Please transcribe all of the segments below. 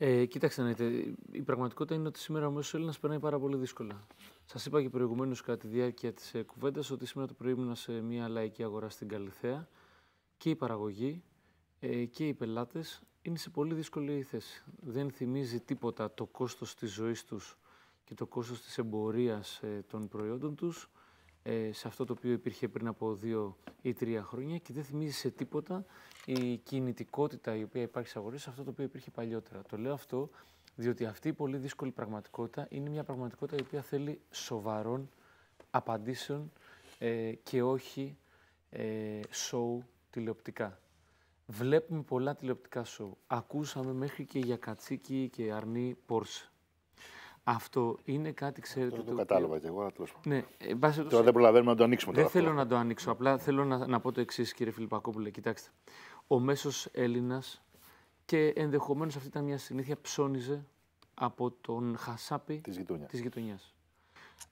Ε, κοίταξτε να η πραγματικότητα είναι ότι σήμερα ο μέσος Έλληνας περνάει πάρα πολύ δύσκολα. Σας είπα και προηγουμένως κατά τη διάρκεια της ε, κουβέντας ότι σήμερα το πρωί ήμουν σε μια λαϊκή αγορά στην Καλιθέα και η παραγωγή ε, και οι πελάτες είναι σε πολύ δύσκολη θέση. Δεν θυμίζει τίποτα το κόστος της ζωής τους και το κόστος της εμπορίας ε, των προϊόντων τους ε, σε αυτό το οποίο υπήρχε πριν από δύο ή τρία χρόνια και δεν θυμίζει σε τίποτα η κινητικότητα η οποία υπάρχει στις σε αυτό το οποίο υπήρχε παλιότερα. Το λέω αυτό διότι αυτή η πολύ δύσκολη πραγματικότητα είναι μια πραγματικότητα η οποία θέλει σοβαρών απαντήσεων ε, και όχι ε, show τηλεοπτικά. Βλέπουμε πολλά τηλεοπτικά σοου. Ακούσαμε μέχρι και για Κατσίκι και Αρνή Πόρσε. Αυτό είναι κάτι, ξέρετε. Δεν το, το κατάλαβα και εγώ, αλλά Ναι, τώρα δεν προλαβαίνουμε να το ανοίξουμε. Δεν θέλω να το ανοίξω. Απλά θέλω να, να πω το εξής, κύριε Φιλιππακόπουλε. Κοιτάξτε. Ο μέσος Έλληνας και ενδεχομένως αυτή ήταν μια συνήθεια ψώνιζε από τον Χασάπη της γειτονιάς.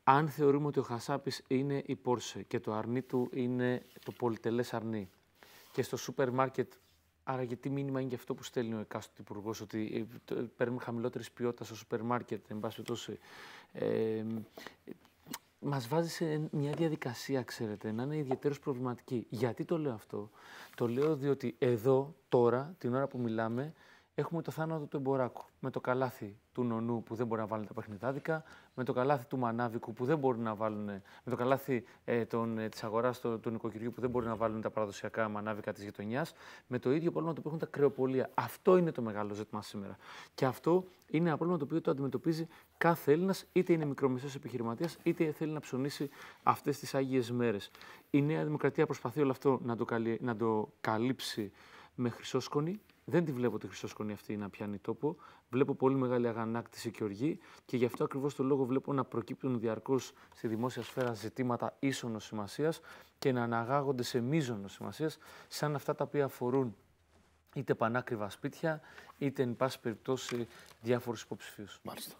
Αν θεωρούμε ότι ο Χασάπι είναι η Πόρσε και το αρνί του είναι το πολυτελές αρνί και στο σούπερ μάρκετ Άρα, γιατί μήνυμα είναι και αυτό που στέλνει ο εκάστοτε υπουργός, ότι ε, ε, παίρνουμε χαμηλότερης ποιότητας στο σούπερ μάρκετ, εν πάση Μας βάζει σε μια διαδικασία, ξέρετε, να είναι ιδιαίτερω προβληματική. Γιατί το λέω αυτό, Το λέω διότι εδώ, τώρα, την ώρα που μιλάμε, Έχουμε το θάνατο του Εμποράκου. Με το καλάθι του Νονού που δεν μπορεί να βάλουν τα παιχνιδάδικα. Με το καλάθι του Μανάβικου που δεν μπορεί να βάλουν. Με το καλάθι ε, ε της αγοράς του, του νοικοκυριού που δεν μπορεί να βάλουν τα παραδοσιακά μανάβικα της γειτονιάς. Με το ίδιο πρόβλημα το οποίο έχουν τα κρεοπολία. Αυτό είναι το μεγάλο ζήτημα σήμερα. Και αυτό είναι ένα πρόβλημα το οποίο το αντιμετωπίζει κάθε Έλληνας, είτε είναι μικρομεσαίος επιχειρηματίας, είτε θέλει να ψωνίσει αυτές τις άγιες μέρες. Η Νέα Δημοκρατία προσπαθεί όλο αυτό να το, να το καλύψει με χρυσόσκονη, δεν τη βλέπω τη χρυσοσκονή αυτή να πιάνει τόπο. Βλέπω πολύ μεγάλη αγανάκτηση και οργή και γι' αυτό ακριβώς το λόγο βλέπω να προκύπτουν διαρκώς στη δημόσια σφαίρα ζητήματα ίσονος σημασίας και να αναγάγονται σε μείζονος σημασίας, σαν αυτά τα οποία αφορούν είτε πανάκριβα σπίτια, είτε εν πάση περιπτώσει διάφορους υποψηφίους. Μάλιστα.